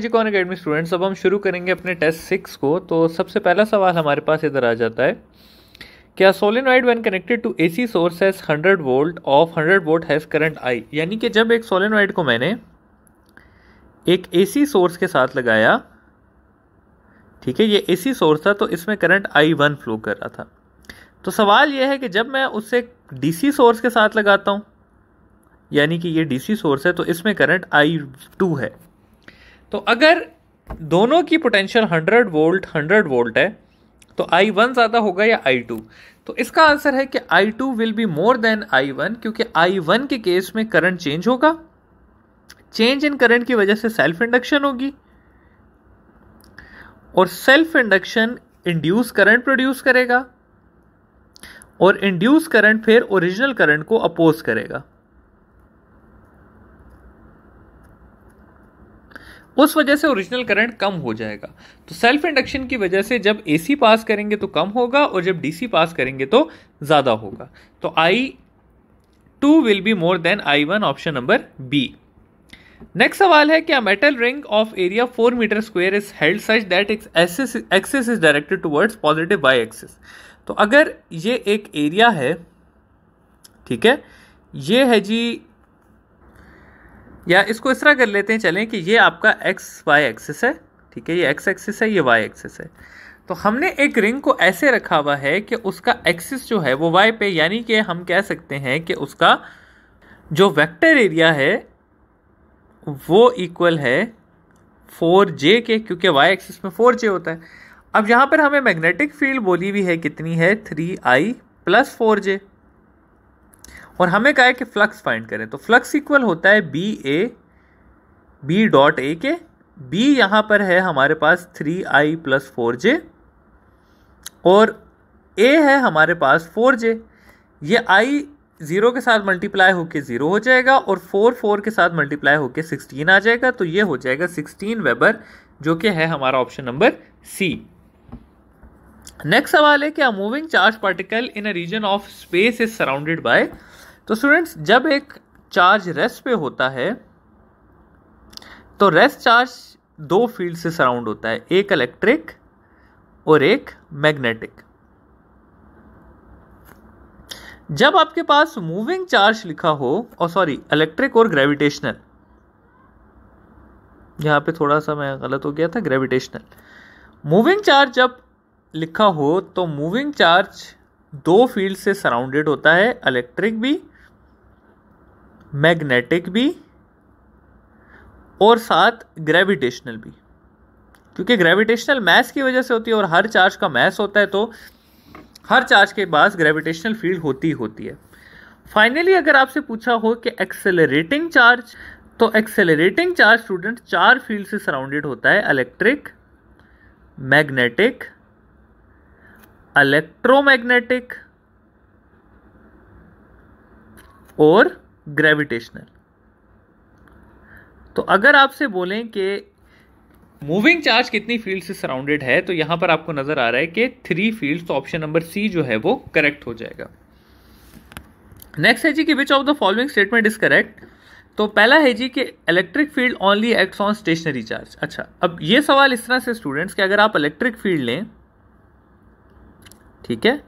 जी कौन academy students अब हम शुरू करेंगे अपने टेस्ट सिक्स को तो सबसे पहला सवाल हमारे पास इधर आ जाता है क्या solenoid when connected to C source has hundred volt of hundred volt has current I यानी कि जब एक सोलेनॉइड को मैंने एक सी सोर्स के साथ लगाया ठीक है ये ए सी सोर्स था तो इसमें करंट आई वन फ्लो कर रहा था तो सवाल यह है कि जब मैं डी सी सोर्स के साथ लगाता हूँ यानी कि ये सी सोर्स है तो इसमें करंट आई टू है तो अगर दोनों की पोटेंशियल 100 वोल्ट 100 वोल्ट है तो आई वन ज़्यादा होगा या आई टू तो इसका आंसर है कि I two will be more than I one क्योंकि आई वन के केस में करंट चेंज होगा चेंज इन करंट की वजह से सेल्फ इंडक्शन होगी और self induction induce current produce करेगा और इंड्यूस करंट फिर ओरिजिनल करंट को अपोज करेगा उस वजह से ओरिजिनल करंट कम हो जाएगा तो सेल्फ इंडक्शन की वजह से जब एसी पास करेंगे तो कम होगा और जब डीसी पास करेंगे तो ज़्यादा होगा तो I two will be more than I one option number B next सवाल है क्या metal ring of area four metre square is held such that axis is directed towards positive Y axis तो अगर ये एक एरिया है ठीक है ये है जी या इसको इस तरह कर लेते हैं चलें कि ये आपका एक्स वाई एक्सिस है ठीक है ये एक्स एक्सिस है ये वाई एक्सिस है तो हमने एक रिंग को ऐसे रखा हुआ है कि उसका एक्सिस जो है वो वाई पे यानी कि हम कह सकते हैं कि उसका जो वेक्टर एरिया है वो इक्वल है फोर जे के क्योंकि वाई एक्सिस में फोर जे होता है अब यहाँ पर हमें मैग्नेटिक फील्ड बोली हुई है कितनी है three I plus four J और हमें कहा है कि फ्लक्स फाइंड करें तो फ्लक्स इक्वल होता है B A B dot A के बी यहाँ पर है हमारे पास three I plus four J और ए है हमारे पास फोर जे ये आई ज़ीरो के साथ मल्टीप्लाई होके ज़ीरो हो जाएगा और फोर फोर के साथ मल्टीप्लाई होके सिक्सटीन आ जाएगा तो ये हो जाएगा सिक्सटीन वेबर जो कि है हमारा ऑप्शन नंबर सी नेक्स्ट सवाल है कि a moving charge particle in a region of space is surrounded by तो स्टूडेंट्स जब एक चार्ज रेस्ट पे होता है तो रेस्ट चार्ज दो फील्ड से सराउंड होता है एक इलेक्ट्रिक और एक मैग्नेटिक जब आपके पास मूविंग चार्ज लिखा हो oh और सॉरी इलेक्ट्रिक और ग्रेविटेशनल यहां पे थोड़ा सा मैं गलत हो गया था ग्रेविटेशनल मूविंग चार्ज जब लिखा हो तो मूविंग चार्ज दो फील्ड से सराउंडेड होता है इलेक्ट्रिक भी मैग्नेटिक भी और साथ ग्रेविटेशनल भी क्योंकि ग्रेविटेशनल मैस की वजह से होती है और हर चार्ज का मैस होता है तो हर चार्ज के पास ग्रेविटेशनल फील्ड होती होती है फाइनली अगर आपसे पूछा हो कि एक्सेलरेटिंग चार्ज तो एक्सेलरेटिंग चार्ज स्टूडेंट चार फील्ड से सराउंडेड होता है इलेक्ट्रिक मैग्नेटिक इलेक्ट्रोमैग्नेटिक और ग्रेविटेशनल तो अगर आपसे बोलें कि मूविंग चार्ज कितनी फील्ड से सराउंडेड है तो यहां पर आपको नजर आ रहा है कि थ्री फील्ड तो ऑप्शन नंबर सी जो है वो करेक्ट हो जाएगा नेक्स्ट है जी कि which of the following statement is correct तो पहला है जी कि electric field only acts on stationary charge अच्छा अब ये सवाल इस तरह से स्टूडेंट्स कि अगर आप इलेक्ट्रिक फील्ड लें ठीक है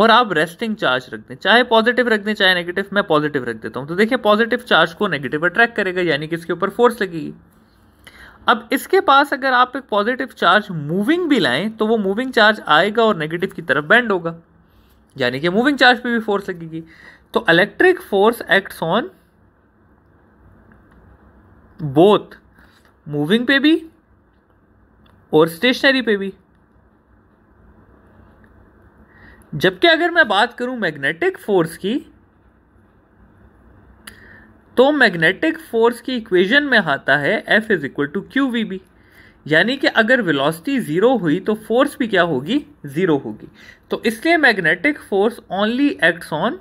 और आप रेस्टिंग चार्ज रख दें चाहे पॉजिटिव रख दें चाहे नेगेटिव मैं पॉजिटिव रख देता हूँ तो देखिए पॉजिटिव चार्ज को नेगेटिव अट्रैक्ट करेगा यानी कि इसके ऊपर फोर्स लगेगी अब इसके पास अगर आप एक पॉजिटिव चार्ज मूविंग भी लाएं तो वो मूविंग चार्ज आएगा और नेगेटिव की तरफ बैंड होगा यानी कि मूविंग चार्ज पे भी फोर्स लगेगी तो electric force acts on both moving पे भी और स्टेशनरी पे भी जबकि अगर मैं बात करूं मैग्नेटिक फोर्स की तो मैग्नेटिक फोर्स की इक्वेशन में आता है F is equal to Q V B यानी कि अगर वेलोसिटी ज़ीरो हुई तो फोर्स भी क्या होगी ज़ीरो होगी तो इसलिए magnetic force only acts on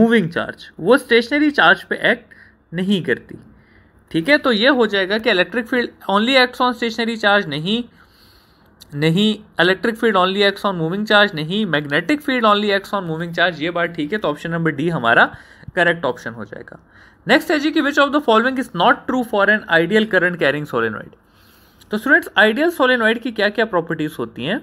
moving charge वो स्टेशनरी चार्ज पे एक्ट नहीं करती ठीक है तो ये हो जाएगा कि electric field only acts on stationary charge नहीं नहीं electric field only acts on moving charge नहीं magnetic field only acts on moving charge ये बात ठीक है तो ऑप्शन नंबर डी हमारा करेक्ट ऑप्शन हो जाएगा नेक्स्ट है जी कि which of the following is not true for an ideal current carrying solenoid तो स्टूडेंट्स आइडियल सोलेनॉइड की क्या क्या प्रॉपर्टीज होती हैं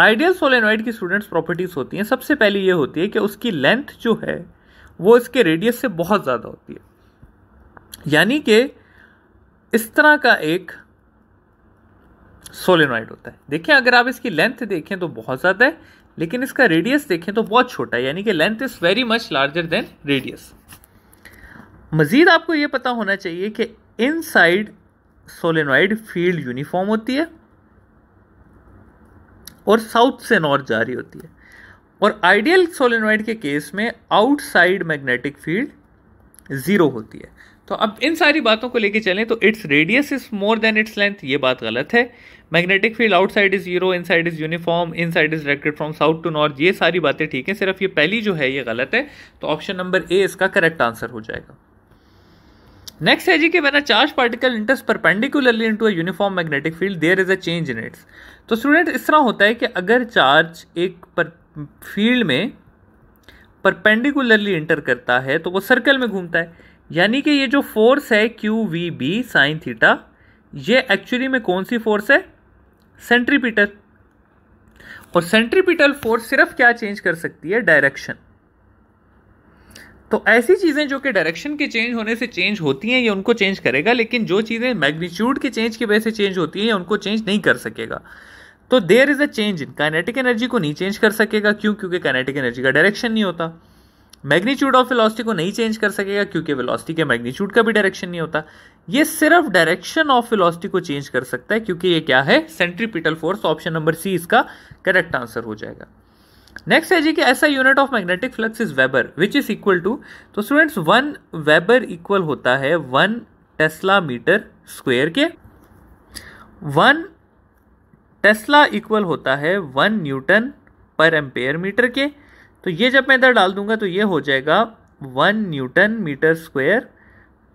आइडियल सोलेनॉइड की स्टूडेंट्स प्रॉपर्टीज होती हैं सबसे पहली ये होती है कि उसकी लेंथ जो है वो इसके रेडियस से बहुत ज़्यादा होती है यानी कि इस तरह का एक सोलेनॉइड होता है देखिए अगर आप इसकी लेंथ देखें तो बहुत ज़्यादा है लेकिन इसका रेडियस देखें तो बहुत छोटा है यानी कि length is very much larger than radius मज़ीद आपको यह पता होना चाहिए कि इनसाइड सोलेनॉइड फील्ड यूनिफॉर्म होती है और साउथ से नॉर्थ जा रही होती है और आइडियल सोलेनॉइड के केस में आउटसाइड मैग्नेटिक फील्ड ज़ीरो होती है तो अब इन सारी बातों को लेके चलें तो its radius is more than its length ये बात गलत है magnetic field outside is zero inside is uniform inside is directed from south to north ये सारी बातें ठीक है सिर्फ ये पहली जो है ये गलत है तो ऑप्शन नंबर ए इसका करेक्ट आंसर हो जाएगा नेक्स्ट है जी कि मैंने charge particle enters perpendicularly into a uniform magnetic field there is a change in its तो स्टूडेंट इस तरह होता है कि अगर चार्ज एक पर फील्ड में परपेंडिकुलरली इंटर करता है तो वो सर्कल में घूमता है यानी कि ये जो फोर्स है Q V B sine theta ये एक्चुअली में कौन सी फोर्स है सेंट्रीपिटल और सेंट्रीपिटल फोर्स सिर्फ क्या चेंज कर सकती है डायरेक्शन तो ऐसी चीज़ें जो कि डायरेक्शन के चेंज होने से चेंज होती हैं ये उनको चेंज करेगा लेकिन जो चीज़ें मैग्नीट्यूड के चेंज की वजह से चेंज होती हैं उनको चेंज नहीं कर सकेगा तो there is a change in kinetic energy को नहीं चेंज कर सकेगा क्यों क्योंकि काइनेटिक एनर्जी का डायरेक्शन नहीं होता मैग्नीट्यूड ऑफ वेलोसिटी को नहीं चेंज कर सकेगा क्योंकि वेलोसिटी के मैग्नीट्यूड का भी डायरेक्शन नहीं होता ये सिर्फ डायरेक्शन ऑफ वेलोसिटी को चेंज कर सकता है क्योंकि ये क्या है centripetal force option number C इसका करेक्ट आंसर हो जाएगा नेक्स्ट है जी कि ऐसा unit of magnetic flux is weber which is equal to तो स्टूडेंट्स वन वेबर इक्वल होता है वन टेस्ला मीटर स्क्वेयर के वन टेस्ला इक्वल होता है one newton per ampere metre के तो ये जब मैं इधर डाल दूंगा तो ये हो जाएगा one newton metre square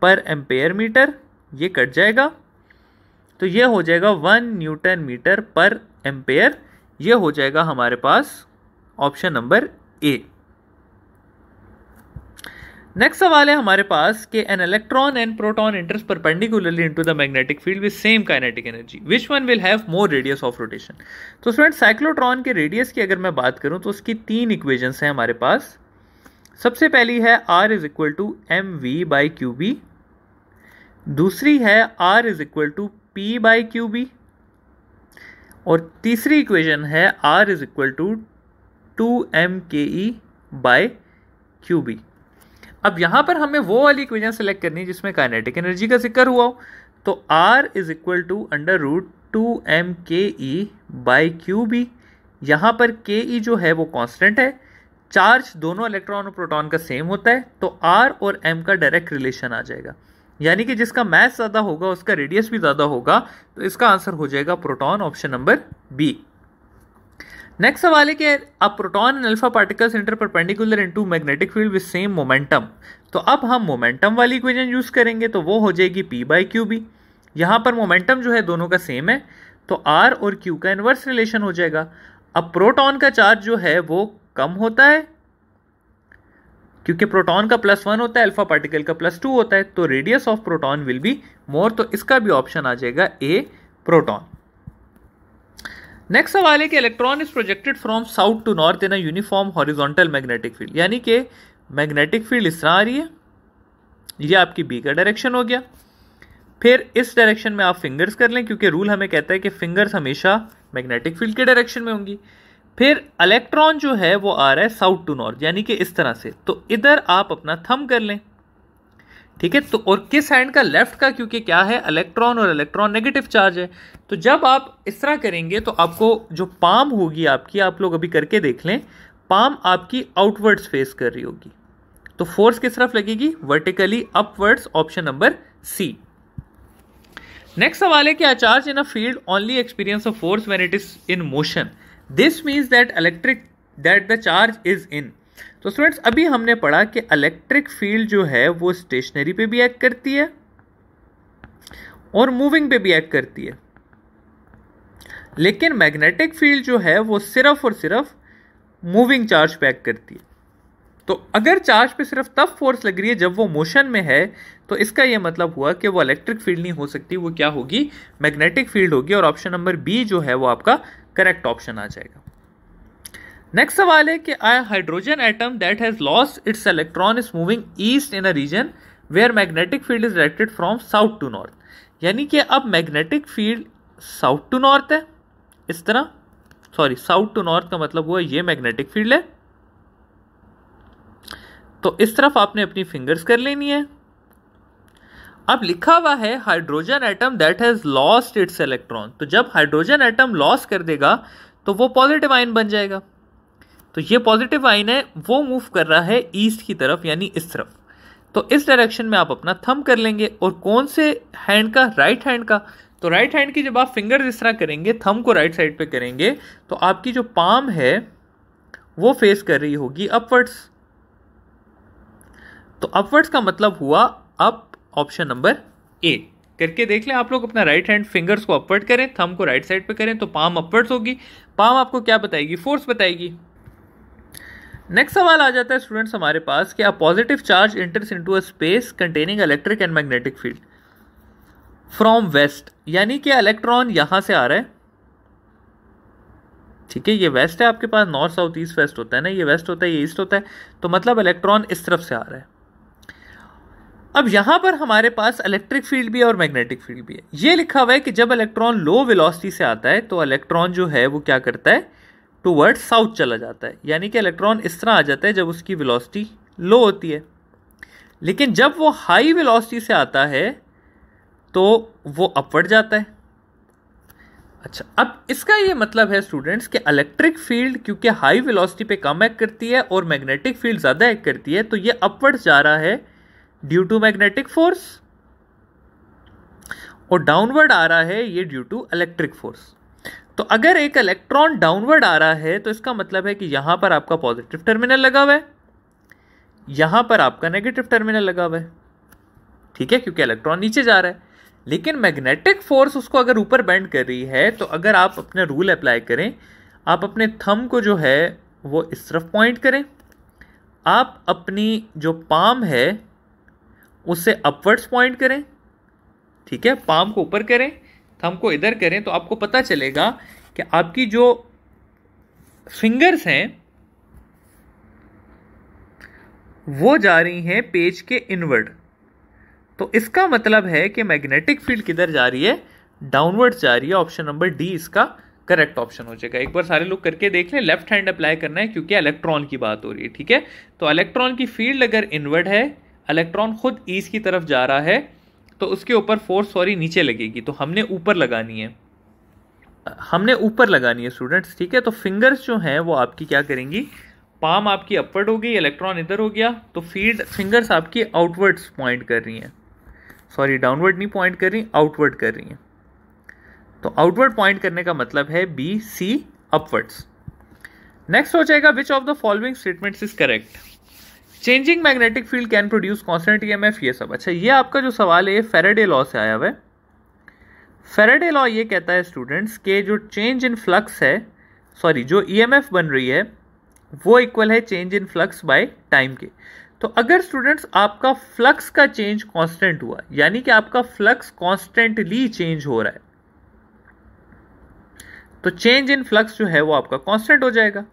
per ampere metre ये कट जाएगा तो ये हो जाएगा one newton metre per ampere ये हो जाएगा हमारे पास ऑप्शन नंबर ए नेक्स्ट सवाल है हमारे पास कि an electron and proton enters perpendicularly into the magnetic field with same kinetic energy which one will have more radius of rotation तो स्टूडेंट साइक्लोट्रॉन के रेडियस की अगर मैं बात करूं तो उसकी तीन इक्वेजन्स हैं हमारे पास सबसे पहली है R is equal to M V by Q B दूसरी है R is equal to P by Q B और तीसरी इक्वेजन है R is equal to two M K E by Q B अब यहाँ पर हमें वो वाली इक्वेशन सेलेक्ट करनी है जिसमें काइनेटिक एनर्जी का जिक्र हुआ हो तो R is equal to under root two M K E by Q B यहाँ पर के ई e जो है वो कॉन्स्टेंट है चार्ज दोनों इलेक्ट्रॉन और प्रोटॉन का सेम होता है तो आर और एम का डायरेक्ट रिलेशन आ जाएगा यानी कि जिसका मैथ ज़्यादा होगा उसका रेडियस भी ज़्यादा होगा तो इसका आंसर हो जाएगा proton option number B next सवाल है कि a proton and alpha particles enter perpendicular to magnetic field with same momentum तो अब हम मोमेंटम वाली इक्वेशन यूज़ करेंगे तो वो हो जाएगी पी बाई क्यू बी यहाँ पर मोमेंटम जो है दोनों का सेम है तो आर और क्यू का इन्वर्स रिलेशन हो जाएगा अब प्रोटॉन का चार्ज जो है वो कम होता है क्योंकि प्रोटॉन का प्लस वन होता है अल्फा पार्टिकल का प्लस टू होता है तो radius of proton will be more तो इसका भी ऑप्शन आ जाएगा ए प्रोटॉन नेक्स्ट सवाल है कि electron is projected from south to north in a uniform horizontal magnetic field यानी कि मैग्नेटिक फील्ड इस तरह आ रही है ये आपकी बी का डायरेक्शन हो गया फिर इस डायरेक्शन में आप फिंगर्स कर लें क्योंकि रूल हमें कहता है कि फिंगर्स हमेशा मैग्नेटिक फील्ड के डायरेक्शन में होंगी फिर इलेक्ट्रॉन जो है वो आ रहा है साउथ टू नॉर्थ यानी कि इस तरह से तो इधर आप अपना थम कर लें ठीक है तो और किस हैंड का लेफ्ट का क्योंकि क्या है इलेक्ट्रॉन और इलेक्ट्रॉन नेगेटिव चार्ज है तो जब आप इस तरह करेंगे तो आपको जो पाम होगी आपकी आप लोग अभी करके देख लें पाम आपकी आउटवर्ड्स फेस कर रही होगी तो फोर्स किस तरफ लगेगी vertically upwards option number C next सवाल है कि charge in a field only experience of force when it is in motion this means that electric that the charge is in तो स्टूडेंट्स अभी हमने पढ़ा कि इलेक्ट्रिक फील्ड जो है वो स्टेशनरी पे भी एक्ट करती है और मूविंग पे भी एक्ट करती है लेकिन मैग्नेटिक फील्ड जो है वो सिर्फ और सिर्फ मूविंग चार्ज पे एक्ट करती है तो अगर चार्ज पे सिर्फ तब फोर्स लग रही है जब वो मोशन में है तो इसका ये मतलब हुआ कि वो इलेक्ट्रिक फील्ड नहीं हो सकती वो क्या होगी मैग्नेटिक फील्ड होगी और ऑप्शन नंबर बी जो है वो आपका करेक्ट ऑप्शन आ जाएगा नेक्स्ट सवाल है कि I hydrogen atom that has lost its electron is moving east in a region where magnetic field is directed from south to north यानी कि अब magnetic field south to north है इस तरह सॉरी साउथ टू नॉर्थ का मतलब हुआ ये मैग्नेटिक फील्ड है तो इस तरफ आपने अपनी फिंगर्स कर लेनी है अब लिखा हुआ है hydrogen atom that has lost its electron तो जब हाइड्रोजन एटम लॉस कर देगा तो वो पॉजिटिव आयन बन जाएगा तो ये पॉजिटिव आइन है वो मूव कर रहा है ईस्ट की तरफ यानी इस तरफ तो इस डायरेक्शन में आप अपना थम कर लेंगे और कौन से हैंड का राइट हैंड का तो राइट हैंड की जब आप फिंगर इस तरह करेंगे थम को राइट साइड पे करेंगे तो आपकी जो पाम है वो फेस कर रही होगी अपवर्ड्स तो अपवर्ड्स का मतलब हुआ अप ऑप्शन नंबर ए करके देख लें आप लोग अपना राइट हैंड फिंगर्स को अपवर्ड करें थम को राइट साइड पे करें तो पाम अपवर्ड्स होगी पाम आपको क्या बताएगी फोर्स बताएगी नेक्स्ट सवाल आ जाता है स्टूडेंट्स हमारे पास कि a positive charge enters into a space containing electric and magnetic field from west यानी कि इलेक्ट्रॉन यहाँ से आ रहा है ठीक है ये वेस्ट है आपके पास नॉर्थ साउथ ईस्ट वेस्ट होता है ना ये वेस्ट होता है ये ईस्ट होता है तो मतलब इलेक्ट्रॉन इस तरफ से आ रहा है अब यहां पर हमारे पास इलेक्ट्रिक फील्ड भी है और मैग्नेटिक फील्ड भी है ये लिखा हुआ है कि जब इलेक्ट्रॉन लो वेलोसिटी से आता है तो इलेक्ट्रॉन जो है वो क्या करता है टूवर्ड साउथ चला जाता है यानी कि इलेक्ट्रॉन इस तरह आ जाता है जब उसकी वेलोसिटी लो होती है लेकिन जब वो हाई वेलोसिटी से आता है तो वो अपवर्ड जाता है अच्छा अब इसका ये मतलब है स्टूडेंट्स कि इलेक्ट्रिक फील्ड क्योंकि हाई वेलोसिटी पे कम एक्ट करती है और मैग्नेटिक फील्ड ज़्यादा एक्ट करती है तो ये अपवर्ड जा रहा है ड्यू टू मैग्नेटिक फोर्स और डाउनवर्ड आ रहा है ये ड्यू टू इलेक्ट्रिक फोर्स तो अगर एक इलेक्ट्रॉन डाउनवर्ड आ रहा है तो इसका मतलब है कि यहाँ पर आपका पॉजिटिव टर्मिनल लगा हुआ है यहाँ पर आपका नेगेटिव टर्मिनल लगा हुआ है ठीक है क्योंकि इलेक्ट्रॉन नीचे जा रहा है लेकिन मैग्नेटिक फोर्स उसको अगर ऊपर बेंड कर रही है तो अगर आप अपने रूल अप्लाई करें आप अपने थम को जो है वो इस तरफ पॉइंट करें आप अपनी जो पाम है उसे अपवर्ड्स पॉइंट करें ठीक है पाम को ऊपर करें तो हमको इधर करें तो आपको पता चलेगा कि आपकी जो फिंगर्स हैं वो जा रही हैं पेज के इनवर्ड तो इसका मतलब है कि मैग्नेटिक फील्ड किधर जा रही है डाउनवर्ड जा रही है ऑप्शन नंबर डी इसका करेक्ट ऑप्शन हो जाएगा एक बार सारे लोग करके देख लें लेफ्ट हैंड अप्लाई करना है क्योंकि इलेक्ट्रॉन की बात हो रही है ठीक है तो इलेक्ट्रॉन की फील्ड अगर इनवर्ड है इलेक्ट्रॉन खुद ईस की तरफ जा रहा है तो उसके ऊपर फोर्स सॉरी नीचे लगेगी तो हमने ऊपर लगानी है हमने ऊपर लगानी है स्टूडेंट्स ठीक है तो फिंगर्स जो हैं वो आपकी क्या करेंगी पाम आपकी अपवर्ड हो गई इलेक्ट्रॉन इधर हो गया तो फीड फिंगर्स आपकी आउटवर्ड्स पॉइंट कर रही हैं सॉरी डाउनवर्ड नहीं पॉइंट कर रही आउटवर्ड कर रही हैं तो आउटवर्ड पॉइंट करने का मतलब है बी सी अपवर्ड्स नेक्स्ट हो जाएगा which of the following statements is correct changing magnetic field can produce constant EMF ये सब अच्छा ये आपका जो सवाल है ये फेरेडे लॉ से आया हुआ है फेरेडे लॉ ये कहता है स्टूडेंट्स के जो चेंज इन फ्लक्स है सॉरी जो ईएमएफ बन रही है वो इक्वल है change in flux by time के तो अगर स्टूडेंट्स आपका फ्लक्स का चेंज कांस्टेंट हुआ यानी कि आपका फ्लक्स कांस्टेंटली चेंज हो रहा है तो चेंज इन फ्लक्स जो है वो आपका कांस्टेंट हो जाएगा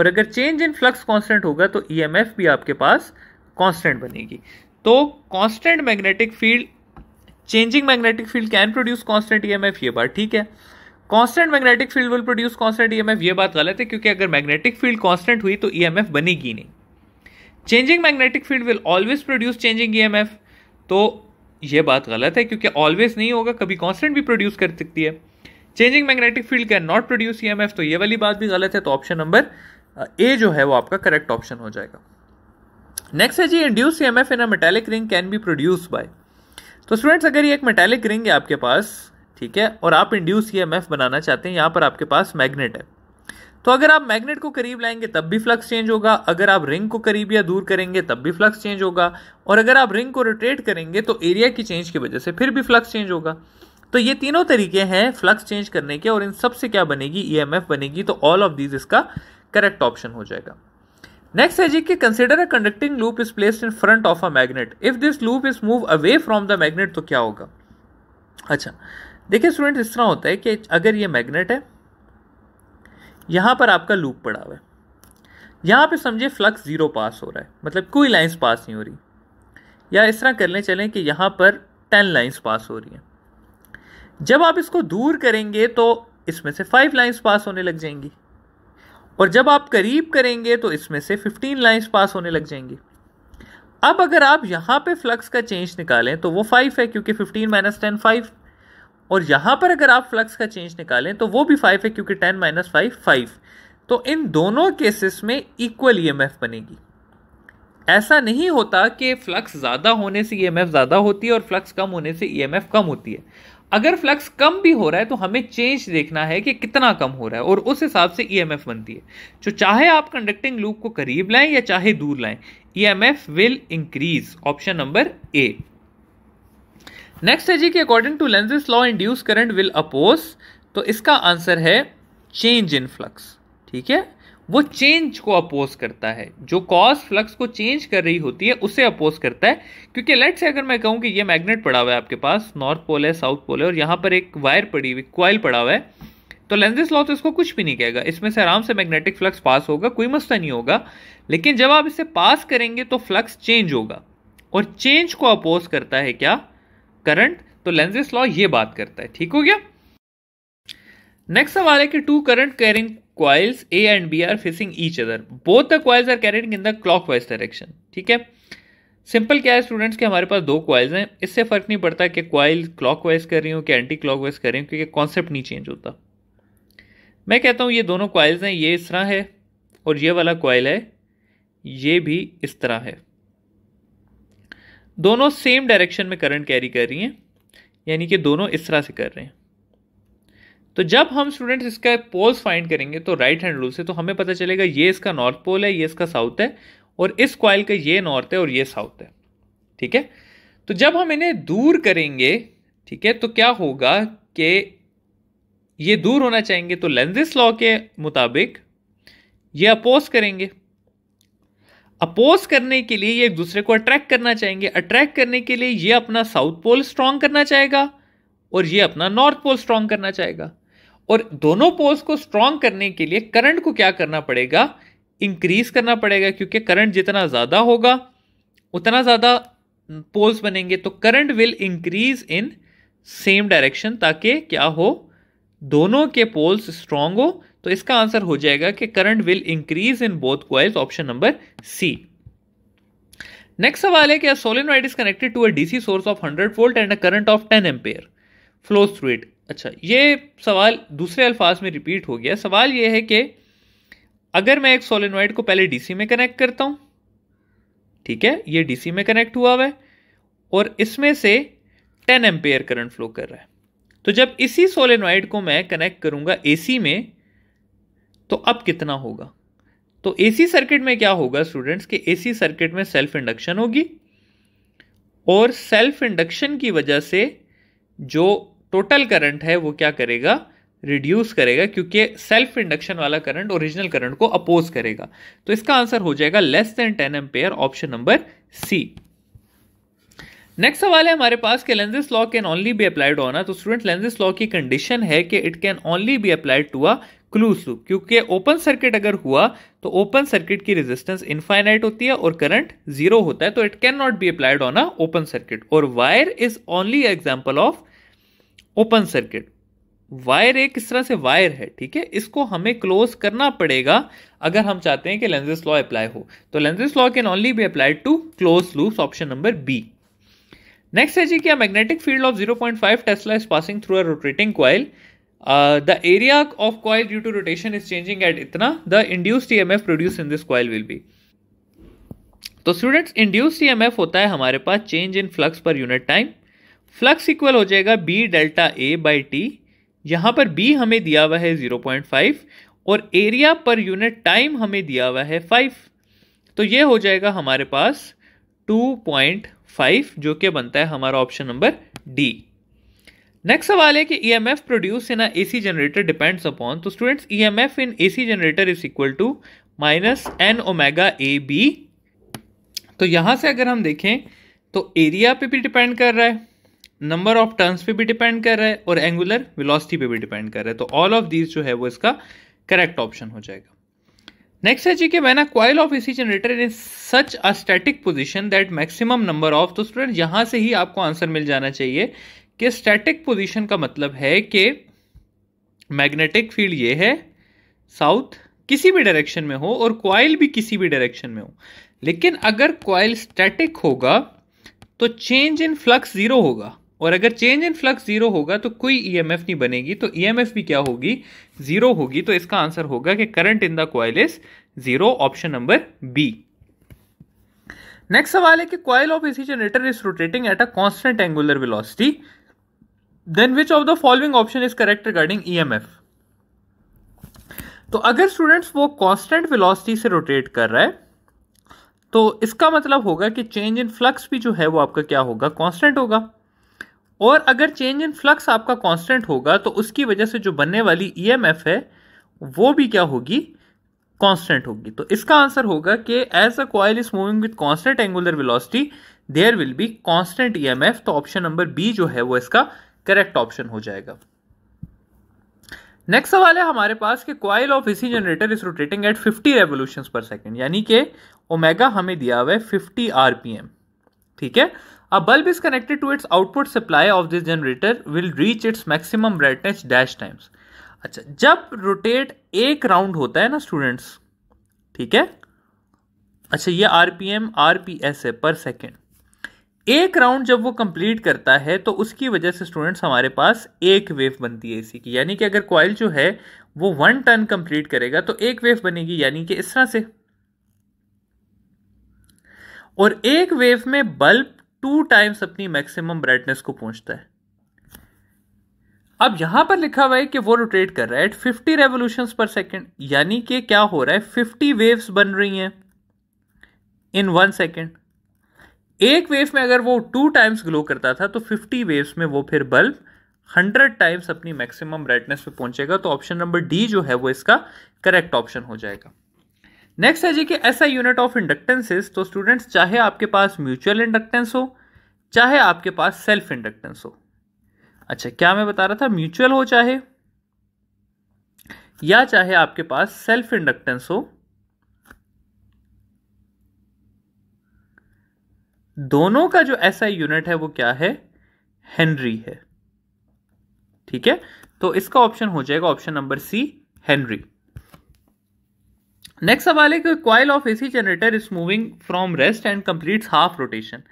और अगर चेंज इन फ्लक्स कांस्टेंट होगा तो ईएमएफ e भी आपके पास कांस्टेंट बनेगी तो constant magnetic field changing magnetic field can produce constant EMF ये बात ठीक है constant magnetic field will produce constant EMF ये बात गलत है क्योंकि अगर मैग्नेटिक फील्ड कांस्टेंट हुई तो ईएमएफ e बनेगी नहीं changing magnetic field will always produce changing EMF तो ये बात गलत है क्योंकि ऑलवेज नहीं होगा कभी कांस्टेंट भी प्रोड्यूस कर सकती है changing magnetic field can not produce EMF तो ये वाली बात भी गलत है तो ऑप्शन नंबर ए जो है वो आपका करेक्ट ऑप्शन हो जाएगा नेक्स्ट है जी induce M F in a metallic ring can be produce by तो स्टूडेंट्स अगर ये एक मेटेलिक रिंग है आपके पास ठीक है और आप इंड्यूस सी एम एफ बनाना चाहते हैं यहाँ पर आपके पास मैग्नेट है तो अगर आप मैग्नेट को करीब लाएंगे तब भी फ्लक्स चेंज होगा अगर आप रिंग को करीब या दूर करेंगे तब भी फ्लक्स चेंज होगा और अगर आप रिंग को रोटेट करेंगे तो एरिया की चेंज की वजह से फिर भी फ्लक्स चेंज होगा तो ये तीनों तरीके हैं फ्लक्स चेंज करने के और इन सब से क्या बनेगी ईएमएफ e बनेगी तो ऑल ऑफ दीज इसका करेक्ट ऑप्शन हो जाएगा नेक्स्ट है जी कि consider a conducting loop is placed in front of a magnet if this loop is move away from the magnet तो क्या होगा अच्छा देखिए स्टूडेंट इस तरह होता है कि अगर ये मैग्नेट है यहां पर आपका लूप पड़ा हुआ है यहां पे समझिए फ्लक्स जीरो पास हो रहा है मतलब कोई लाइंस पास नहीं हो रही या इस तरह कर लें चलें कि यहां पर टेन लाइंस पास हो रही हैं जब आप इसको दूर करेंगे तो इसमें से फाइव लाइंस पास होने लग जाएंगी और जब आप करीब करेंगे तो इसमें से 15 लाइंस पास होने लग जाएंगी अब अगर आप यहाँ पे फ्लक्स का चेंज निकालें तो वो 5 है क्योंकि 15 माइनस टेन फाइव और यहाँ पर अगर आप फ्लक्स का चेंज निकालें तो वो भी 5 है क्योंकि 10 माइनस फाइव फाइव तो इन दोनों केसेस में इक्वल ई e बनेगी ऐसा नहीं होता कि फ्लक्स ज़्यादा होने से ई e ज़्यादा होती है और फ्लक्स कम होने से ई e कम होती है अगर फ्लक्स कम भी हो रहा है तो हमें चेंज देखना है कि कितना कम हो रहा है और उस हिसाब से ईएमएफ e बनती है जो चाहे आप कंडक्टिंग लूप को करीब लाएं या चाहे दूर लाएं EMF will increase option number A next है जी कि according to Lenz's law induce current will oppose तो इसका आंसर है चेंज इन फ्लक्स ठीक है वो चेंज को अपोज करता है जो कॉज फ्लक्स को चेंज कर रही होती है उसे अपोज करता है क्योंकि लेट से अगर मैं कहूं कि ये मैग्नेट पड़ा हुआ है आपके पास नॉर्थ पोल है साउथ पोल है और यहां पर एक वायर पड़ी हुई क्वाइल पड़ा हुआ है तो लेंजेस लॉ तो इसको कुछ भी नहीं कहेगा इसमें से आराम से मैग्नेटिक फ्लक्स पास होगा कोई मसला नहीं होगा लेकिन जब आप इसे पास करेंगे तो फ्लक्स चेंज होगा और चेंज को अपोज करता है क्या करंट तो लेंजेस लॉ ये बात करता है ठीक हो गया नेक्स्ट सवाल है कि two current carrying coils A and B are facing each other. Both the coils are carried in the clockwise direction. ठीक है सिंपल क्या है स्टूडेंट्स के हमारे पास दो क्वाइल्स हैं इससे फर्क नहीं पड़ता कि क्लॉक वाइज कर रही हूँ कि एंटी क्लॉक वाइज कर रही हूँ क्योंकि कॉन्सेप्ट नहीं चेंज होता मैं कहता हूँ ये दोनों क्वाइल्स हैं ये इस तरह है और ये वाला क्वाइल है ये भी इस तरह है दोनों सेम डायरेक्शन में करंट कैरी कर रही हैं यानी कि दोनों इस तरह से कर रहे हैं तो जब हम स्टूडेंट्स इसका पोल्स फाइंड करेंगे तो राइट हैंड रूल से तो हमें पता चलेगा ये इसका नॉर्थ पोल है ये इसका साउथ है और इस क्वाइल का ये नॉर्थ है और ये साउथ है ठीक है तो जब हम इन्हें दूर करेंगे ठीक है तो क्या होगा कि ये दूर होना चाहेंगे तो लेंजिस लॉ के मुताबिक ये अपोज करेंगे अपोज करने के लिए ये एक दूसरे को अट्रैक्ट करना चाहेंगे अट्रैक्ट करने के लिए ये अपना साउथ पोल स्ट्रांग करना चाहेगा और ये अपना नॉर्थ पोल स्ट्रांग करना चाहेगा और दोनों पोल्स को स्ट्रॉन्ग करने के लिए करंट को क्या करना पड़ेगा इंक्रीज करना पड़ेगा क्योंकि करंट जितना ज़्यादा होगा उतना ज़्यादा पोल्स बनेंगे तो current will increase in same direction ताकि क्या हो दोनों के पोल्स स्ट्रांग हो तो इसका आंसर हो जाएगा कि current will increase in both coils option number C next सवाल है कि wire is connected to a DC source of 100 volt and a current of 10 ampere flow through it अच्छा ये सवाल दूसरे अल्फाज में रिपीट हो गया सवाल ये है कि अगर मैं एक सोलेनोइड को पहले डीसी में कनेक्ट करता हूँ ठीक है ये डीसी में कनेक्ट हुआ हुआ है और इसमें से 10 एम्पेयर करंट फ्लो कर रहा है तो जब इसी सोलिनोइड को मैं कनेक्ट करूंगा सी में तो अब कितना होगा तो सी सर्किट में क्या होगा स्टूडेंट्स कि सी सर्किट में सेल्फ इंडक्शन होगी और सेल्फ इंडक्शन की वजह से जो टोटल करंट है वो क्या करेगा रिड्यूस करेगा क्योंकि सेल्फ इंडक्शन वाला करंट ओरिजिनल करंट को अपोज करेगा तो इसका आंसर हो जाएगा less than ten ampere option number C next सवाल है हमारे पास कि Lenz's law can only be applied होना तो स्टूडेंट लेंजेस लॉ की कंडीशन है कि it can only be applied to a close loop क्योंकि ओपन सर्किट अगर हुआ तो ओपन सर्किट की रेजिस्टेंस इनफाइनाइट होती है और करंट जीरो होता है तो it can not be applied on a open circuit और wire is only example of open circuit wire एक इस तरह से वायर है ठीक है इसको हमें क्लोज करना पड़ेगा अगर हम चाहते हैं कि लेंजेस लॉ अप्लाई हो तो Lenz's law can only be applied to close loops option number B next है जी क्या magnetic field of 0.5 tesla is passing through a rotating coil the area of coil due to rotation is changing at इतना the induced M F produce in this coil will be तो students induced M F होता है हमारे पास change in flux per unit time flux equal हो जाएगा B delta A by T यहाँ पर बी हमें दिया हुआ है 0.5 और एरिया पर यूनिट टाइम हमें दिया हुआ है 5 तो ये हो जाएगा हमारे पास 2.5 जो कि बनता है हमारा ऑप्शन नंबर डी नेक्स्ट सवाल है कि E M F produce in A C generator depends upon तो students E M F in A C generator is equal to minus N omega A B तो यहाँ से अगर हम देखें तो एरिया पे भी डिपेंड कर रहा है नंबर ऑफ टर्न्स पे भी डिपेंड कर रहा है और एंगुलर वेलोसिटी पे भी डिपेंड कर रहा है तो ऑल ऑफ दीज जो है वो इसका करेक्ट ऑप्शन हो जाएगा नेक्स्ट है जी के main coil of AC generator in such a static position that maximum number of तो स्टूडेंट यहां से ही आपको आंसर मिल जाना चाहिए कि स्टैटिक पोजिशन का मतलब है कि मैग्नेटिक फील्ड ये है साउथ किसी भी डायरेक्शन में हो और क्वाइल भी किसी भी डायरेक्शन में हो लेकिन अगर क्वाइल स्टैटिक होगा तो चेंज इन फ्लक्स जीरो होगा और अगर चेंज इन फ्लक्स जीरो होगा तो कोई ईएमएफ नहीं बनेगी तो ईएमएफ भी क्या होगी जीरो होगी तो इसका आंसर होगा कि current in the coil is zero option number B next सवाल है कि coil of AC generator is rotating at a constant angular velocity then which of the following option is correct regarding EMF तो अगर students वो constant velocity से rotate कर रहा है तो इसका मतलब होगा कि चेंज इन फ्लक्स भी जो है वो आपका क्या होगा कांस्टेंट होगा और अगर चेंज इन फ्लक्स आपका कांस्टेंट होगा तो उसकी वजह से जो बनने वाली ईएमएफ e है वो भी क्या होगी कांस्टेंट होगी तो इसका आंसर होगा कि as a coil is moving with constant angular velocity there will be constant EMF तो ऑप्शन नंबर बी जो है वो इसका करेक्ट ऑप्शन हो जाएगा नेक्स्ट सवाल है हमारे पास कि coil of AC generator is rotating at 50 revolution per second यानी कि ओमेगा हमें दिया हुआ है 50 आरपीएम ठीक है A bulb is connected to its output supply of this generator will reach its maximum brightness dash times. अच्छा जब रोटेट एक राउंड होता है ना स्टूडेंट्स ठीक है अच्छा ये R P M R P S है पर सेकेंड एक राउंड जब वो कंप्लीट करता है तो उसकी वजह से स्टूडेंट्स हमारे पास एक वेव बनती है इसी की यानी कि अगर कॉयल जो है वो वन टर्न कंप्लीट करेगा तो एक वेव बनेगी यानी कि इस तरह से और एक वेव में बल्ब टू टाइम्स अपनी मैक्सिमम ब्राइटनेस को पहुंचता है अब यहां पर लिखा हुआ है कि वो रोटेट कर रहा है एट 50 रेवोल्यूशन पर सेकेंड यानी कि क्या हो रहा है 50 वेव्स बन रही हैं इन वन सेकेंड एक वेव में अगर वो टू टाइम्स ग्लो करता था तो 50 वेव्स में वो फिर बल्ब 100 टाइम्स अपनी मैक्सिमम ब्राइटनेस पे पहुंचेगा तो ऑप्शन नंबर डी जो है वो इसका करेक्ट ऑप्शन हो जाएगा नेक्स्ट है जी कि ऐसा यूनिट ऑफ इंडक्टेंसेस तो स्टूडेंट्स चाहे आपके पास म्यूचुअल इंडक्टेंस हो चाहे आपके पास सेल्फ इंडक्टेंस हो अच्छा क्या मैं बता रहा था म्यूचुअल हो चाहे या चाहे आपके पास सेल्फ इंडक्टेंस हो दोनों का जो ऐसा यूनिट है वो क्या है हेनरी है ठीक है तो इसका ऑप्शन हो जाएगा option number C henry next सवाल है कि coil of AC generator is moving from rest and completes half rotation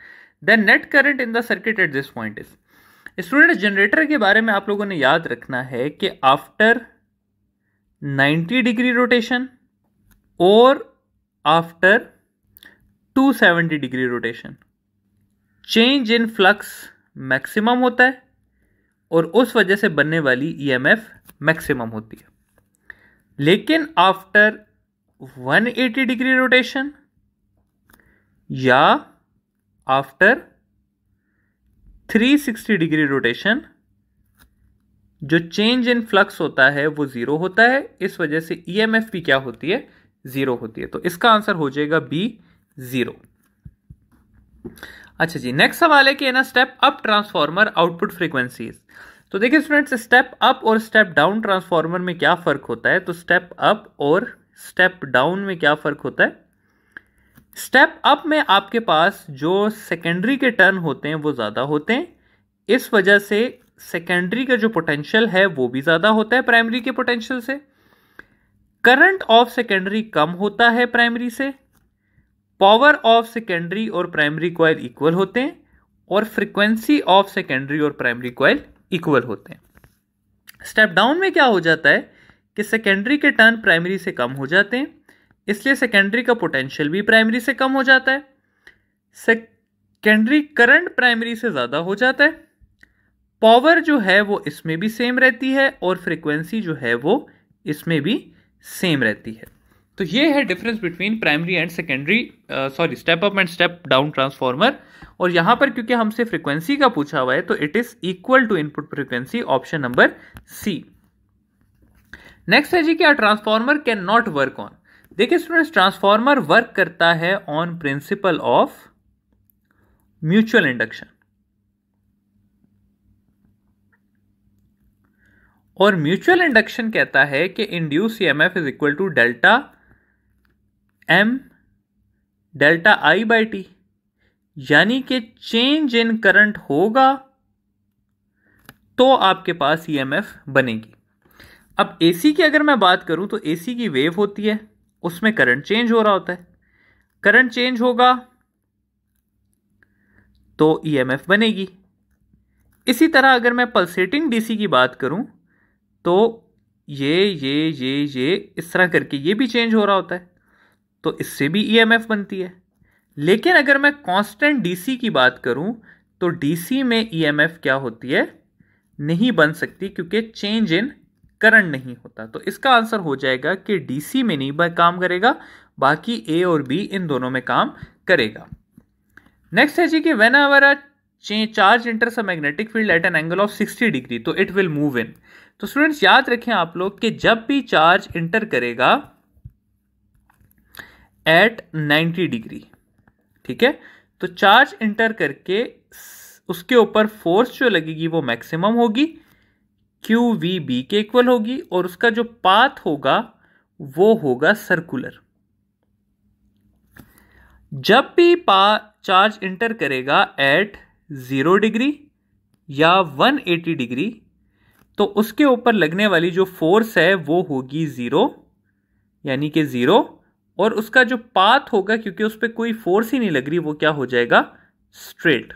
then net current in the circuit at this point is student generator के बारे में आप लोगों ने याद रखना है कि आफ्टर 90 डिग्री रोटेशन और after 270 degree rotation change in flux maximum होता है और उस वजह से बनने वाली ईएमएफ e मैक्सिमम होती है लेकिन आफ्टर 180 डिग्री रोटेशन या आफ्टर 360 डिग्री रोटेशन जो चेंज इन फ्लक्स होता है वो ज़ीरो होता है इस वजह से ईएमएफ e भी क्या होती है ज़ीरो होती है तो इसका आंसर हो जाएगा बी ज़ीरो अच्छा जी नेक्स्ट सवाल है कि ना step up transformer output frequencies तो देखिए स्टूडेंट्स स्टेप अप और स्टेप डाउन ट्रांसफार्मर में क्या फ़र्क होता है तो स्टेप अप और स्टेप डाउन में क्या फ़र्क होता है स्टेप अप में आपके पास जो सेकेंडरी के टर्न होते हैं वो ज़्यादा होते हैं इस वजह से सेकेंडरी का जो पोटेंशियल है वो भी ज़्यादा होता है प्राइमरी के पोटेंशियल से करंट ऑफ सेकेंडरी कम होता है प्राइमरी से पावर ऑफ सेकेंडरी और प्राइमरी कॉयल इक्वल होते हैं और फ्रीक्वेंसी ऑफ सेकेंडरी और प्राइमरी कॉयल इक्वल होते हैं स्टेप डाउन में क्या हो जाता है कि सेकेंडरी के टर्न प्राइमरी से कम हो जाते हैं इसलिए सेकेंडरी का पोटेंशियल भी प्राइमरी से कम हो जाता है सेकेंडरी करंट प्राइमरी से ज़्यादा हो जाता है पावर जो है वो इसमें भी सेम रहती है और फ्रिक्वेंसी जो है वो इसमें भी सेम रहती है तो ये है difference between primary and secondary sorry step up and step down transformer और यहाँ पर क्योंकि हमसे फ्रिक्वेंसी का पूछा हुआ है तो it is equal to input frequency option number C next है जी क्या transformer can not work on देखिए स्टूडेंट्स ट्रांसफॉर्मर वर्क करता है on principle of mutual induction और म्यूचुअल इंडक्शन कहता है कि induce EMF is equal to delta M delta I by T यानी कि चेंज इन करंट होगा तो आपके पास ईएमएफ बनेगी अब एसी की अगर मैं बात करूं तो एसी की वेव होती है उसमें करंट चेंज हो रहा होता है करंट चेंज होगा तो ईएमएफ e बनेगी इसी तरह अगर मैं पल्सेटिंग डीसी की बात करूं तो ये ये ये ये इस तरह करके ये भी चेंज हो रहा होता है तो इससे भी ईएमएफ e बनती है लेकिन अगर मैं कांस्टेंट डीसी की बात करूं तो डीसी में ईएमएफ e क्या होती है नहीं बन सकती क्योंकि चेंज इन करंट नहीं होता तो इसका आंसर हो जाएगा कि डीसी में नहीं काम करेगा बाकी ए और बी इन दोनों में काम करेगा नेक्स्ट है जी कि when our a charge enter a magnetic field at an angle of 60 degree तो इट विल मूव इन तो स्टूडेंट्स याद रखें आप लोग कि जब भी चार्ज इंटर करेगा एट 90 डिग्री ठीक है तो चार्ज इंटर करके उसके ऊपर फोर्स जो लगेगी वो मैक्सिमम होगी क्यू वी बी के इक्वल होगी और उसका जो पाथ होगा वो होगा सर्कुलर जब भी पा चार्ज इंटर करेगा एट ज़ीरो डिग्री या 180 डिग्री तो उसके ऊपर लगने वाली जो फोर्स है वो होगी ज़ीरो यानी कि ज़ीरो और उसका जो पाथ होगा क्योंकि उस पर कोई फोर्स ही नहीं लग रही वो क्या हो जाएगा स्ट्रेट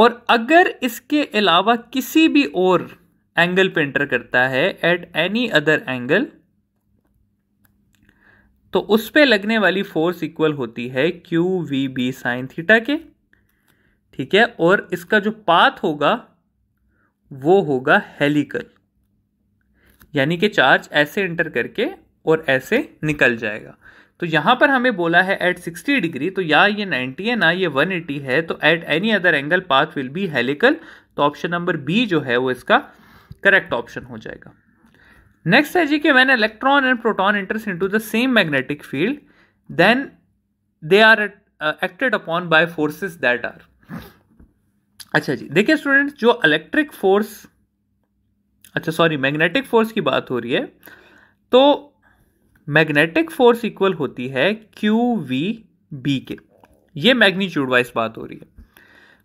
और अगर इसके अलावा किसी भी और एंगल पे इंटर करता है एट एनी अदर एंगल तो उस पे लगने वाली फोर्स इक्वल होती है Q V B sine theta के ठीक है और इसका जो पाथ होगा वो होगा हेलिकल यानी कि चार्ज ऐसे इंटर करके और ऐसे निकल जाएगा तो यहां पर हमें बोला है एट 60 डिग्री तो या ये 90 है ना ये 180 है तो at any other angle path will be helical तो ऑप्शन नंबर बी जो है वो इसका करेक्ट ऑप्शन हो जाएगा नेक्स्ट है जी कि when electron and proton enters into the same magnetic field then they are acted upon by forces that are अच्छा जी देखिए स्टूडेंट्स जो इलेक्ट्रिक फोर्स अच्छा सॉरी मैग्नेटिक फोर्स की बात हो रही है तो मैग्नेटिक फोर्स इक्वल होती है क्यू वी बी के ये मैग्नीट्यूड वाइज बात हो रही है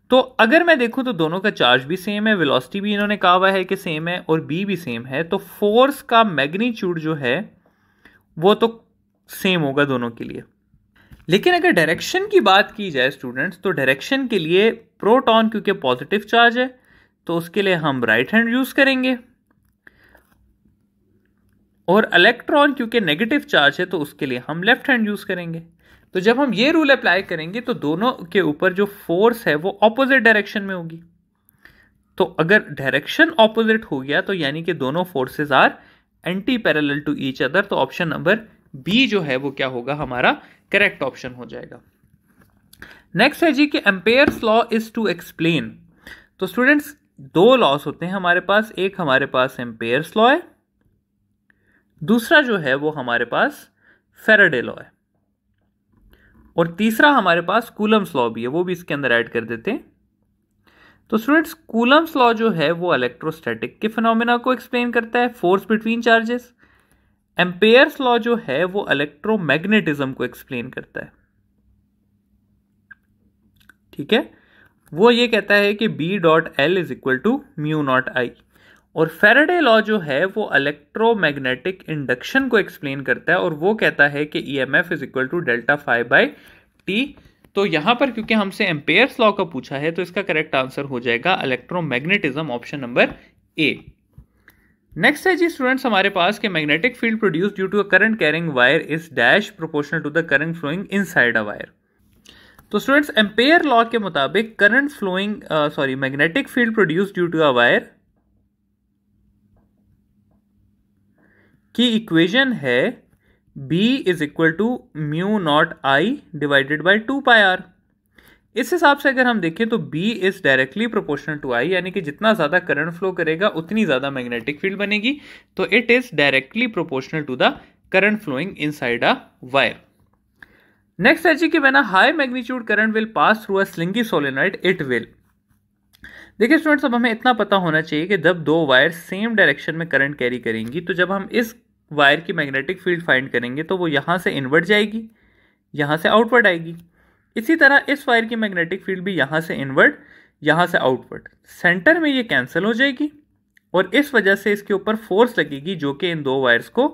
तो अगर मैं देखूं तो दोनों का चार्ज भी सेम है वेलोसिटी भी इन्होंने कहा हुआ है कि सेम है और बी भी सेम है तो फोर्स का मैग्नीट्यूड जो है वो तो सेम होगा दोनों के लिए लेकिन अगर डायरेक्शन की बात की जाए स्टूडेंट्स तो डायरेक्शन के लिए प्रोटॉन क्योंकि पॉजिटिव चार्ज है तो उसके लिए हम राइट हैंड यूज करेंगे और इलेक्ट्रॉन क्योंकि नेगेटिव चार्ज है तो उसके लिए हम लेफ्ट हैंड यूज करेंगे तो जब हम ये रूल अप्लाई करेंगे तो दोनों के ऊपर जो फोर्स है वो ऑपोजिट डायरेक्शन में होगी तो अगर डायरेक्शन ऑपोजिट हो गया तो यानी कि दोनों forces are anti parallel to each other तो ऑप्शन नंबर बी जो है वो क्या होगा हमारा करेक्ट ऑप्शन हो जाएगा नेक्स्ट है जी कि Ampere's law is to explain तो स्टूडेंट्स दो लॉस होते हैं हमारे पास एक हमारे पास एम्पेयर्स लॉ है दूसरा जो है वो हमारे पास फेराडे लॉ है और तीसरा हमारे पास कूलम्स लॉ भी है वो भी इसके अंदर ऐड कर देते हैं तो स्टूडेंट्स कूलम्स लॉ जो है वो इलेक्ट्रोस्टैटिक के फिनोमिना को एक्सप्लेन करता है force between charges Ampere's law जो है वो इलेक्ट्रोमैग्नेटिज्म को एक्सप्लेन करता है ठीक है वो ये कहता है कि B dot L is equal to mu naught I और फेराडे लॉ जो है वो इलेक्ट्रोमैग्नेटिक इंडक्शन को एक्सप्लेन करता है और वो कहता है कि E M F is equal to delta five by T तो यहां पर क्योंकि हमसे एम्पेयर्स लॉ का पूछा है तो इसका करेक्ट आंसर हो जाएगा electromagnetism option number A next है जी स्टूडेंट्स हमारे पास के magnetic field produce due to a current carrying wire is dash proportional to the current flowing inside a wire तो स्टूडेंट्स एम्पेयर लॉ के मुताबिक current flowing sorry magnetic field produce due to a wire कि equation है b is equal to mu naught I divided by two pi R इस हिसाब से अगर हम देखें तो b is directly proportional to I यानी कि जितना ज़्यादा करंट फ्लो करेगा उतनी ज़्यादा मैग्नेटिक फील्ड बनेगी तो it is directly proportional to the current flowing inside a wire next है जी कि मैंने high magnitude current will pass through a slinky solenoid it will देखिए स्टूडेंट्स अब हमें इतना पता होना चाहिए कि जब दो वायर सेम डायरेक्शन में करंट कैरी करेंगी तो जब हम इस वायर की मैग्नेटिक फील्ड फाइंड करेंगे तो वो यहाँ से इनवर्ड जाएगी यहाँ से आउटवर्ड आएगी इसी तरह इस वायर की मैग्नेटिक फील्ड भी यहाँ से इनवर्ड यहाँ से आउटवर्ड सेंटर में ये कैंसिल हो जाएगी और इस वजह से इसके ऊपर फोर्स लगेगी जो कि इन दो वायर्स को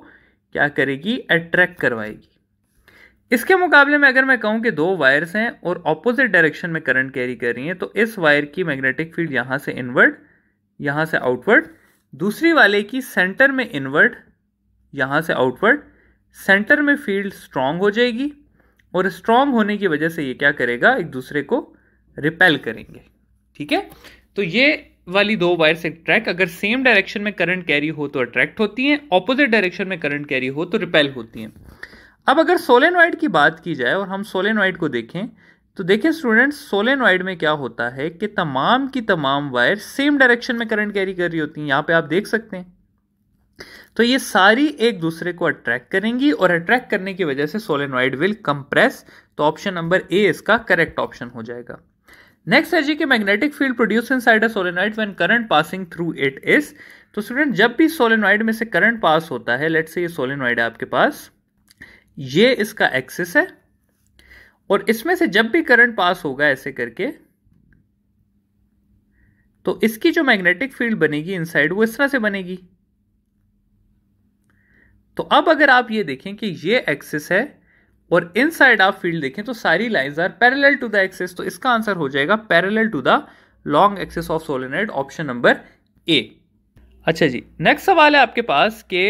क्या करेगी अट्रैक्ट करवाएगी इसके मुकाबले में अगर मैं कहूँ कि दो वायर्स हैं और ऑपोजिट डायरेक्शन में करंट कैरी कर रही हैं तो इस वायर की मैग्नेटिक फील्ड यहाँ से इनवर्ड यहाँ से आउटवर्ड दूसरी वाले की सेंटर में इनवर्ड यहाँ से आउटवर्ड सेंटर में फील्ड स्ट्रांग हो जाएगी और स्ट्रांग होने की वजह से ये क्या करेगा एक दूसरे को रिपेल करेंगे ठीक है तो ये वाली दो वायर्स अट्रैक्ट अगर सेम डायरेक्शन में करंट कैरी हो तो अट्रैक्ट होती हैं ऑपोजिट डायरेक्शन में करंट कैरी हो तो रिपेल होती हैं अब अगर सोलेनॉइड की बात की जाए और हम सोलेनॉइड को देखें तो देखें स्टूडेंट्स सोलेनॉइड में क्या होता है कि तमाम की तमाम वायर सेम डायरेक्शन में करंट कैरी कर रही होती हैं यहाँ पे आप देख सकते हैं तो ये सारी एक दूसरे को अट्रैक्ट करेंगी और अट्रैक्ट करने की वजह से सोलेनॉइड विल कंप्रेस तो ऑप्शन नंबर ए इसका करेक्ट ऑप्शन हो जाएगा नेक्स्ट है जी कि magnetic field produce inside solenoid when current passing through it is तो स्टूडेंट जब भी सोलेनॉइड में से करंट पास होता है लेट से ये सोलेनॉइड है आपके पास ये इसका एक्सिस है और इसमें से जब भी करंट पास होगा ऐसे करके तो इसकी जो मैग्नेटिक फील्ड बनेगी इनसाइड वो इस तरह से बनेगी तो अब अगर आप ये देखें कि ये एक्सिस है और इन साइड आप फील्ड देखें तो सारी lines are parallel to the axis तो इसका आंसर हो जाएगा parallel to the long axis of solenoid option number A अच्छा जी नेक्स्ट सवाल है आपके पास के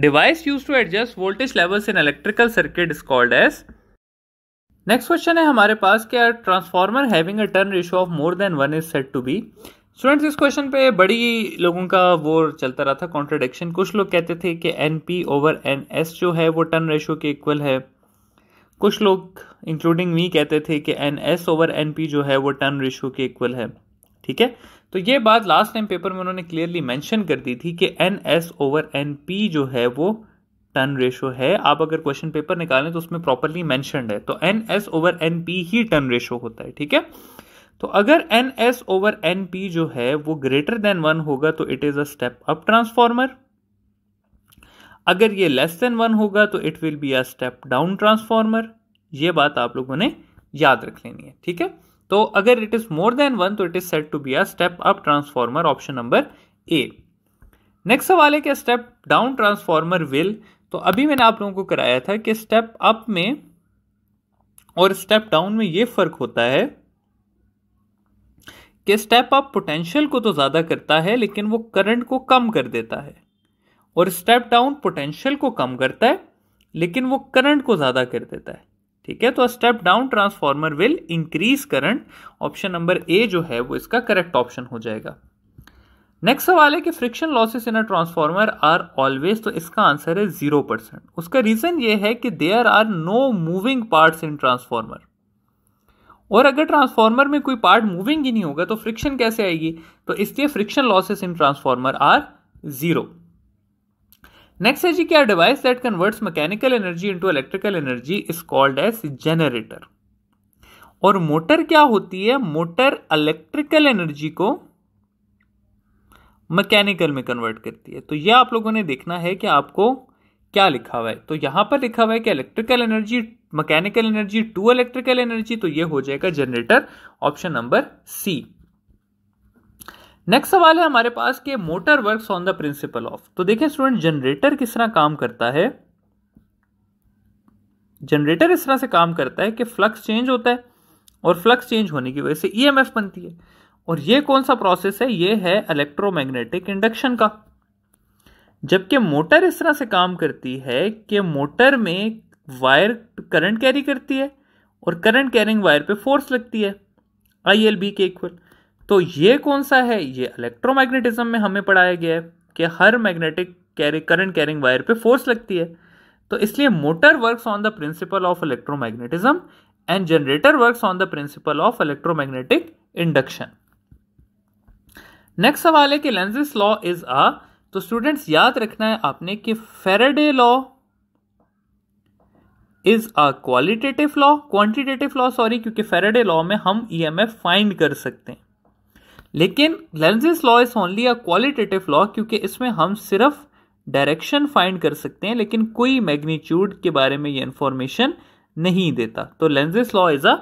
device use to adjust voltage levels in electrical circuit is called as next question है हमारे पास के transformer having a turn ratio of more than one is set to be students इस क्वेश्चन पे बड़ी लोगों का वो चलता रहा था कॉन्ट्रडिक्शन कुछ लोग कहते थे कि N P over N S जो है वो टर्न रेशो के इक्वल है कुछ लोग इंक्लूडिंग मी कहते थे कि N S over N P जो है वो टर्न रेशो के इक्वल है ठीक है तो ये बात लास्ट टाइम पेपर में उन्होंने क्लियरली मैंशन कर दी थी कि N S over N P जो है वो टर्न रेशो है आप अगर क्वेश्चन पेपर निकालें तो उसमें प्रॉपरली मैंशनड है तो N S over N P ही टर्न रेशो होता है ठीक है तो अगर N S over N P जो है वो ग्रेटर देन वन होगा तो it is a step up transformer अगर ये लेस देन वन होगा तो it will be a step down transformer ये बात आप लोगों ने याद रख लेनी है ठीक है तो अगर it is more than one तो it is set to be a step up transformer option number A next सवाल है कि स्टेप डाउन ट्रांसफॉर्मर विल तो अभी मैंने आप लोगों को कराया था कि स्टेप अप में और स्टेप डाउन में ये फर्क होता है कि स्टेप अप पोटेंशियल को तो ज़्यादा करता है लेकिन वो करंट को कम कर देता है और स्टेप डाउन पोटेंशियल को कम करता है लेकिन वो करंट को ज़्यादा कर देता है ठीक है तो step down transformer will increase current option number A जो है वो इसका करेक्ट ऑप्शन हो जाएगा नेक्स्ट सवाल है कि friction losses in a transformer are always तो इसका आंसर है जीरो परसेंट उसका रीजन ये है कि there are no moving parts in transformer और अगर ट्रांसफार्मर में कोई पार्ट मूविंग ही नहीं होगा तो फ्रिक्शन कैसे आएगी तो इसलिए friction losses in transformer are zero next है जी क्या device that converts mechanical energy into electrical energy is called as generator और मोटर क्या होती है मोटर इलेक्ट्रिकल एनर्जी को मैकेनिकल में कन्वर्ट करती है तो यह आप लोगों ने देखना है कि आपको क्या लिखा हुआ है तो यहां पर लिखा हुआ है कि electrical energy mechanical energy to electrical energy तो ये हो जाएगा generator option number C next सवाल है हमारे पास कि motor works on the principle of तो देखिए स्टूडेंट जनरेटर किस तरह काम करता है जनरेटर इस तरह से काम करता है कि फ्लक्स चेंज होता है और फ्लक्स चेंज होने की वजह से ईएमएफ e बनती है और ये कौन सा प्रोसेस है ये है इलेक्ट्रोमैग्नेटिक इंडक्शन का जबकि मोटर इस तरह से काम करती है कि मोटर में वायर करंट कैरी करती है और करंट कैरिंग वायर पे फोर्स लगती है आई एल बी के इक्वल तो ये कौन सा है ये इलेक्ट्रोमैग्नेटिज्म में हमें पढ़ाया गया है कि हर magnetic carry current carrying wire पे फोर्स लगती है तो इसलिए motor works on the principle of electromagnetism and generator works on the principle of electromagnetic induction next सवाल है कि लेंजिस लॉ इज अ तो स्टूडेंट्स याद रखना है आपने कि Faraday law is a qualitative law quantitative law sorry क्योंकि फेराडे लॉ में हम ईएमएफ e फाइंड कर सकते हैं लेकिन Lenz's law is only a qualitative law क्योंकि इसमें हम सिर्फ डायरेक्शन फाइंड कर सकते हैं लेकिन कोई मैग्नीट्यूड के बारे में ये इंफॉर्मेशन नहीं देता तो Lenz's law is a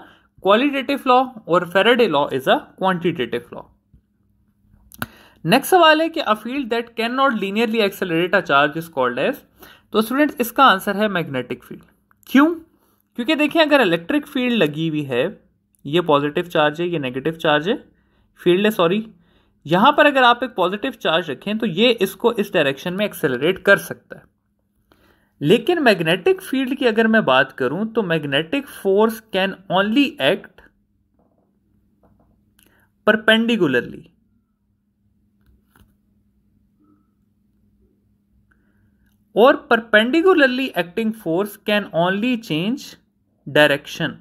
qualitative law और Faraday law is a quantitative law next सवाल है कि a field that can not linearly accelerate a charge is called as तो स्टूडेंट्स इसका आंसर है मैग्नेटिक फील्ड क्यों क्योंकि देखिए अगर इलेक्ट्रिक फील्ड लगी हुई है ये पॉजिटिव चार्ज है ये नेगेटिव चार्ज है फील्ड है सॉरी यहां पर अगर आप एक पॉजिटिव चार्ज रखें तो ये इसको इस डायरेक्शन में एक्सेलरेट कर सकता है लेकिन मैग्नेटिक फील्ड की अगर मैं बात करूं तो magnetic force can only act perpendicularly और perpendicularly acting force can only change direction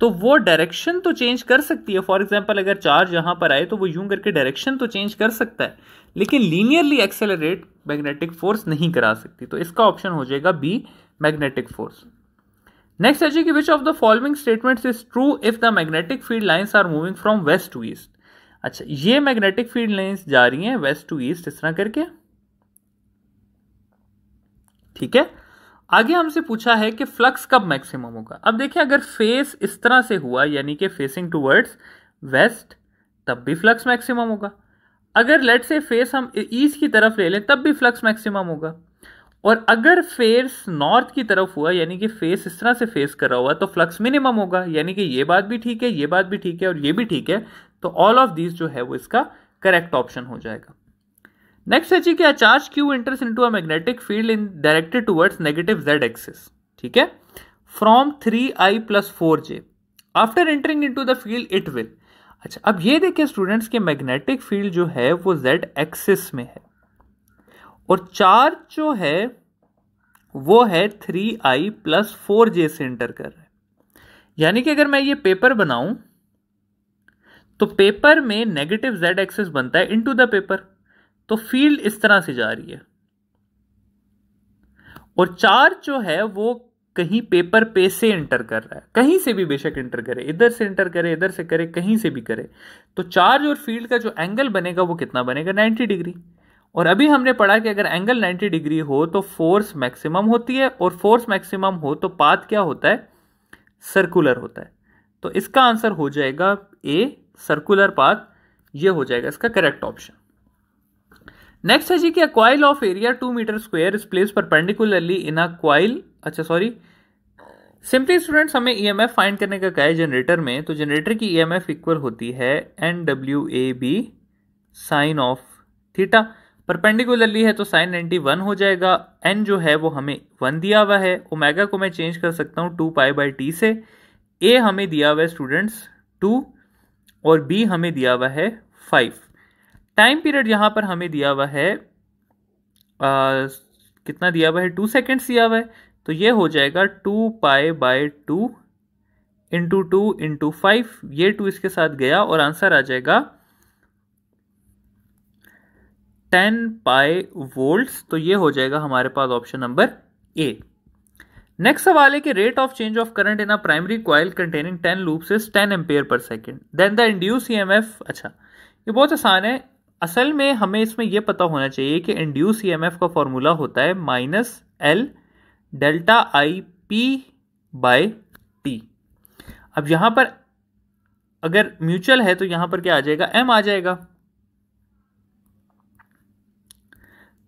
तो वो डायरेक्शन तो चेंज कर सकती है फॉर एग्जाम्पल अगर चार्ज यहां पर आए तो वो यूं करके डायरेक्शन तो चेंज कर सकता है लेकिन लीनियरली एक्सेलरेट मैग्नेटिक फोर्स नहीं करा सकती तो इसका ऑप्शन हो जाएगा बी मैग्नेटिक फोर्स नेक्स्ट है जी कि which of the following statements is true if the magnetic field lines are moving from west to east अच्छा ये मैग्नेटिक फील्ड लाइन्स जा रही हैं वेस्ट टू ईस्ट इस तरह करके ठीक है आगे हमसे पूछा है कि फ्लक्स कब मैक्सिमम होगा अब देखिए अगर फेस इस तरह से हुआ यानी कि फेसिंग टूवर्ड्स वेस्ट तब भी फ्लक्स मैक्सिमम होगा अगर लेट से फेस हम ईस्ट की तरफ ले लें तब भी फ्लक्स मैक्सिमम होगा और अगर फेस नॉर्थ की तरफ हुआ यानी कि फेस इस तरह से फेस करा हुआ तो फ्लक्स मिनिमम होगा यानी कि ये बात भी ठीक है ये बात भी ठीक है और ये भी ठीक है तो ऑल ऑफ दीज जो है वो इसका करेक्ट ऑप्शन हो जाएगा नेक्स्ट है जी क्या charge Q enters into a magnetic field in directed towards negative Z axis ठीक है from three I plus four J after entering into the field it will अच्छा अब ये देखिए स्टूडेंट्स के मैग्नेटिक फील्ड जो है वो जेड एक्सिस में है और चार्ज जो है वो है three I plus four J से इंटर कर रहा है यानी कि अगर मैं ये पेपर बनाऊं तो पेपर में नेगेटिव जेड एक्सेस बनता है इनटू द पेपर तो फील्ड इस तरह से जा रही है और चार्ज जो है वो कहीं पेपर पे से इंटर कर रहा है कहीं से भी बेशक इंटर करे इधर से इंटर करे इधर से करे कहीं से भी करे तो चार्ज और फील्ड का जो एंगल बनेगा वो कितना बनेगा 90 डिग्री और अभी हमने पढ़ा कि अगर एंगल 90 डिग्री हो तो फोर्स मैक्सिमम होती है और फोर्स मैक्सिमम हो तो पाथ क्या होता है सर्कुलर होता है तो इसका आंसर हो जाएगा ए सर्कुलर पाथ ये हो जाएगा इसका करेक्ट ऑप्शन नेक्स्ट है जी कि coil of area two metre square is place पर पेंडिकुलरली इन अ क्वाइल अच्छा सॉरी सिंपली स्टूडेंट्स हमें ई e फाइंड करने का कहा है जनरेटर में तो जनरेटर की ई e इक्वल होती है N W A B sine of theta perpendicularly है तो साइन नाइन्टी वन हो जाएगा एन जो है वो हमें वन दिया हुआ है ओमेगा को मैं चेंज कर सकता हूँ टू पाई बाई टी से ए हमें दिया हुआ है स्टूडेंट्स टू और बी हमें दिया हुआ है फाइव टाइम पीरियड यहाँ पर हमें दिया हुआ है आ, कितना दिया हुआ है टू सेकेंड्स दिया हुआ है तो ये हो जाएगा two pi by two into two into five ये टू इसके साथ गया और आंसर आ जाएगा टेन पाए वोल्ट्स तो ये हो जाएगा हमारे पास ऑप्शन नंबर ए नेक्स्ट सवाल है कि rate of change of current in a primary coil containing 10 loops is 10 ampere per second then the induce E अच्छा ये बहुत आसान है असल में हमें इसमें यह पता होना चाहिए कि इंड्यूस ई का फॉर्मूला होता है minus L delta I P by T अब यहाँ पर अगर म्यूचुअल है तो यहाँ पर क्या आ जाएगा एम आ जाएगा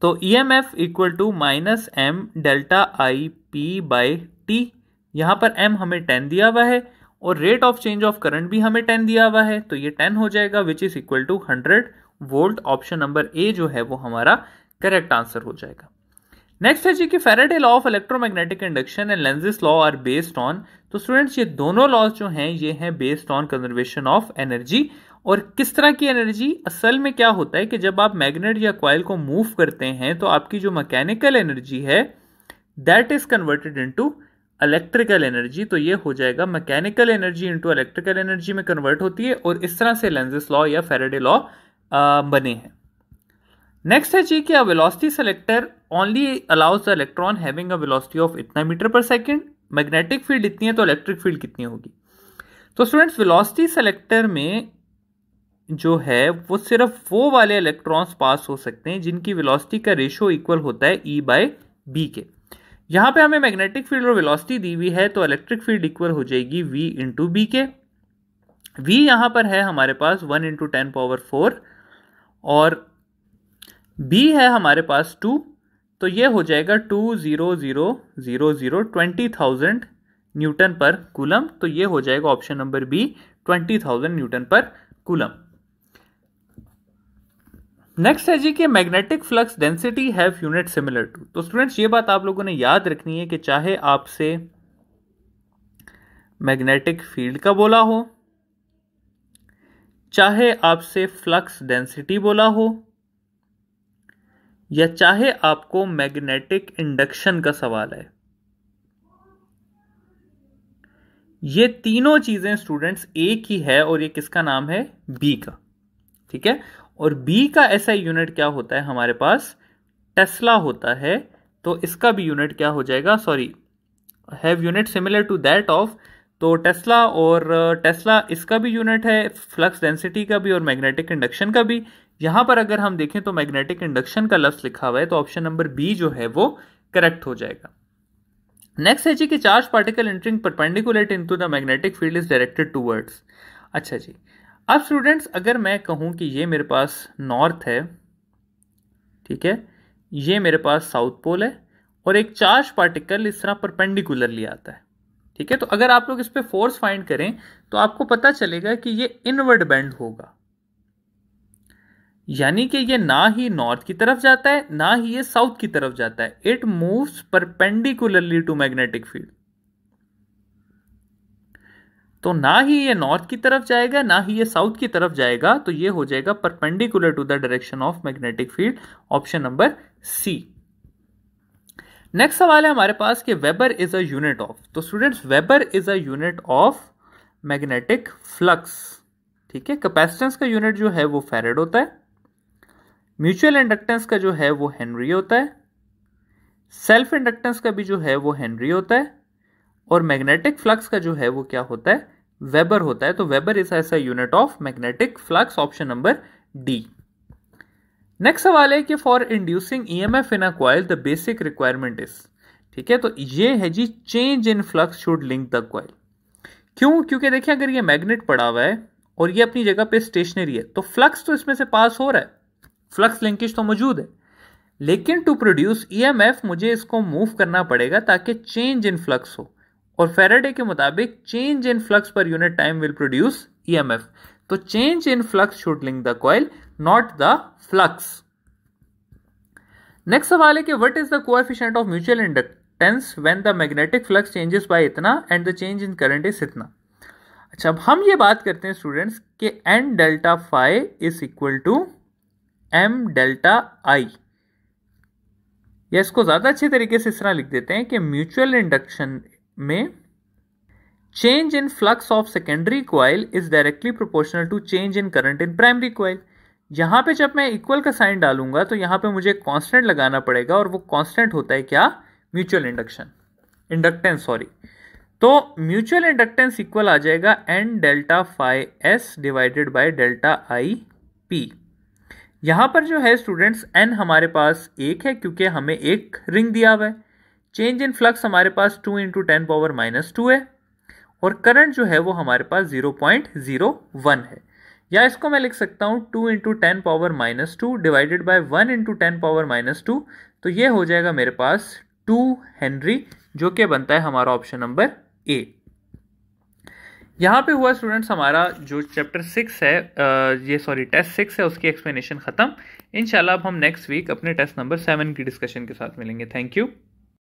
तो E M F equal to minus M delta I P by T यहाँ पर एम हमें टेन दिया हुआ है और rate of change of current भी हमें टेन दिया हुआ है तो ये टेन हो जाएगा which is equal to hundred volt option number A जो है वो हमारा करेक्ट आंसर हो जाएगा नेक्स्ट है जी कि Faraday law of electromagnetic induction and Lenz's law are based on तो स्टूडेंट्स ये दोनों लॉज जो हैं ये हैं based on conservation of energy और किस तरह की एनर्जी असल में क्या होता है कि जब आप मैग्नेट या क्वाइल को मूव करते हैं तो आपकी जो मैकेनिकल एनर्जी है that is converted into electrical energy तो ये हो जाएगा mechanical energy into electrical energy में कन्वर्ट होती है और इस तरह से लेंजेस लॉ या फेरेडे लॉ बने हैं नेक्स्ट है जी कि velocity selector only allows the electron having a velocity of इतना metre per second magnetic field इतनी है तो इलेक्ट्रिक फील्ड कितनी होगी तो स्टूडेंट्स वेलोसिटी सेलेक्टर में जो है वो सिर्फ वो वाले इलेक्ट्रॉन्स पास हो सकते हैं जिनकी वेलोसिटी का रेशियो इक्वल होता है ई बाय बी के यहाँ पे हमें मैग्नेटिक फील्ड और वेलोसिटी दी हुई है तो इलेक्ट्रिक फील्ड इक्वल हो जाएगी वी इंटू बी के वी यहाँ पर है हमारे पास one into ten power four और बी है हमारे पास टू तो ये हो जाएगा two zero zero zero zero twenty thousand newton per coulomb तो ये हो जाएगा option number B twenty thousand newton per coulomb next है जी कि magnetic flux density have unit similar to तो स्टूडेंट्स ये बात आप लोगों ने याद रखनी है कि चाहे आपसे मैग्नेटिक फील्ड का बोला हो चाहे आपसे फ्लक्स डेंसिटी बोला हो या चाहे आपको मैग्नेटिक इंडक्शन का सवाल है ये तीनों चीजें स्टूडेंट्स ए की है और ये किसका नाम है बी का ठीक है और बी का ऐसा यूनिट क्या होता है हमारे पास टेस्ला होता है तो इसका भी यूनिट क्या हो जाएगा sorry have unit similar to that of तो टेस्ला और टेस्ला uh, इसका भी यूनिट है फ्लक्स डेंसिटी का भी और मैग्नेटिक इंडक्शन का भी यहां पर अगर हम देखें तो मैग्नेटिक इंडक्शन का लफ्स लिखा हुआ है तो ऑप्शन नंबर बी जो है वो करेक्ट हो जाएगा नेक्स्ट है जी कि charge particle entering perpendicular into the magnetic field is directed towards अच्छा जी अब स्टूडेंट्स अगर मैं कहूं कि ये मेरे पास नॉर्थ है ठीक है ये मेरे पास साउथ पोल है और एक चार्ज पार्टिकल इस तरह परपेंडिकुलरली आता है ठीक है तो अगर आप लोग इस पर फोर्स फाइंड करें तो आपको पता चलेगा कि ये इनवर्ड बेंड होगा यानी कि ये ना ही नॉर्थ की तरफ जाता है ना ही ये साउथ की तरफ जाता है it moves perpendicularly to magnetic field तो ना ही ये नॉर्थ की तरफ जाएगा ना ही ये साउथ की तरफ जाएगा तो ये हो जाएगा perpendicular to the direction of magnetic field option number C next सवाल है हमारे पास कि weber is a unit of तो students weber is a unit of magnetic flux ठीक है कैपेसिटेंस का यूनिट जो है वो फेरेड होता है म्यूचुअल इंडक्टेंस का जो है वो हेनरी होता है सेल्फ इंडक्टेंस का भी जो है वो हेनरी होता है और मैग्नेटिक फ्लक्स का जो है वो क्या होता है वेबर होता है तो वेबर इज ऐसा unit of magnetic flux option number D next सवाल है कि for inducing E M F in a coil the basic requirement is ठीक है तो ये है जी change in flux should link the coil क्यों क्योंकि देखिए अगर ये मैग्नेट पड़ा हुआ है और ये अपनी जगह पे स्टेशनरी है तो फ्लक्स तो इसमें से पास हो रहा है फ्लक्स लिंकेज तो मौजूद है लेकिन टू प्रोड्यूस ईएमएफ मुझे इसको मूव करना पड़ेगा ताकि चेंज इन फ्लक्स हो और फेराडे के मुताबिक change in flux per unit time will produce EMF तो change in flux should link the coil not the flux next सवाल है कि what is the coefficient of mutual inductance when the magnetic flux changes by इतना and the change in current is इतना अच्छा अब हम ये बात करते हैं स्टूडेंट्स कि N delta five is equal to M delta I या इसको ज़्यादा अच्छे तरीके से इस तरह लिख देते हैं कि म्यूचुअल इंडक्शन में change in flux of secondary coil is directly proportional to change in current in primary coil यहां पे जब मैं इक्वल का साइन डालूंगा तो यहां पे मुझे कांस्टेंट लगाना पड़ेगा और वो कांस्टेंट होता है क्या म्यूचुअल इंडक्शन इंडक्टेंस सॉरी तो म्यूचुअल इंडक्टेंस इक्वल आ जाएगा N delta phi S divided by delta I P यहां पर जो है स्टूडेंट्स एन हमारे पास एक है क्योंकि हमें एक रिंग दिया हुआ है चेंज इन फ्लक्स हमारे पास two into ten power minus two है और करंट जो है वो हमारे पास जीरो पॉइंट जीरो वन है या इसको मैं लिख सकता हूँ two into ten power minus two divided by one into ten power minus two तो ये हो जाएगा मेरे पास टू हेनरी जो कि बनता है हमारा ऑप्शन नंबर ए यहाँ पे हुआ स्टूडेंट्स हमारा जो चैप्टर सिक्स है ये सॉरी टेस्ट सिक्स है उसकी एक्सप्लेनेशन ख़त्म इंशाल्लाह अब हम नेक्स्ट वीक अपने टेस्ट नंबर सेवन की डिस्कशन के साथ मिलेंगे थैंक यू